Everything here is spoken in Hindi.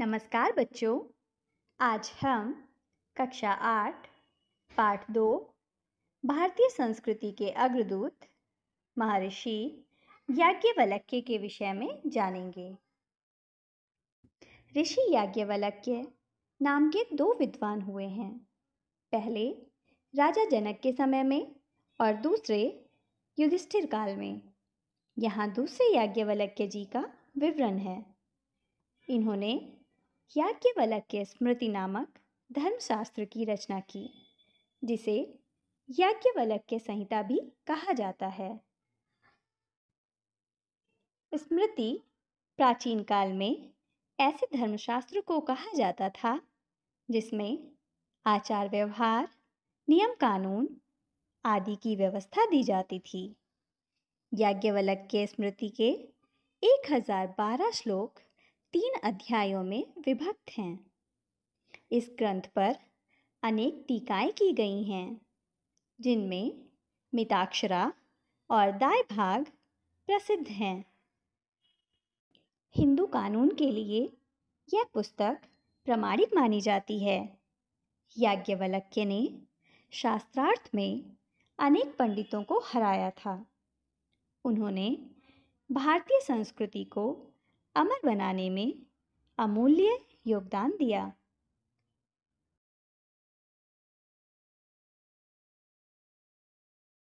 नमस्कार बच्चों आज हम कक्षा आठ पाठ दो भारतीय संस्कृति के अग्रदूत महर्षि याज्ञवल्क्य के विषय में जानेंगे ऋषि याज्ञवल्क्य नाम के दो विद्वान हुए हैं पहले राजा जनक के समय में और दूसरे युधिष्ठिर काल में यहाँ दूसरे याज्ञवल्क्य जी का विवरण है इन्होंने याज्ञवल्क्य स्मृति नामक धर्मशास्त्र की रचना की जिसे याज्ञवल्क्य संहिता भी कहा जाता है स्मृति प्राचीन काल में ऐसे धर्मशास्त्र को कहा जाता था जिसमें आचार व्यवहार नियम कानून आदि की व्यवस्था दी जाती थी याज्ञवलक के स्मृति के 1012 श्लोक तीन अध्यायों में विभक्त हैं इस ग्रंथ पर अनेक टीकाएं की गई हैं जिनमें मिताक्षरा और दाय भाग प्रसिद्ध हैं हिंदू कानून के लिए यह पुस्तक प्रमाणिक मानी जाती है याज्ञवल्क्य ने शास्त्रार्थ में अनेक पंडितों को हराया था उन्होंने भारतीय संस्कृति को अमर बनाने में अमूल्य योगदान दिया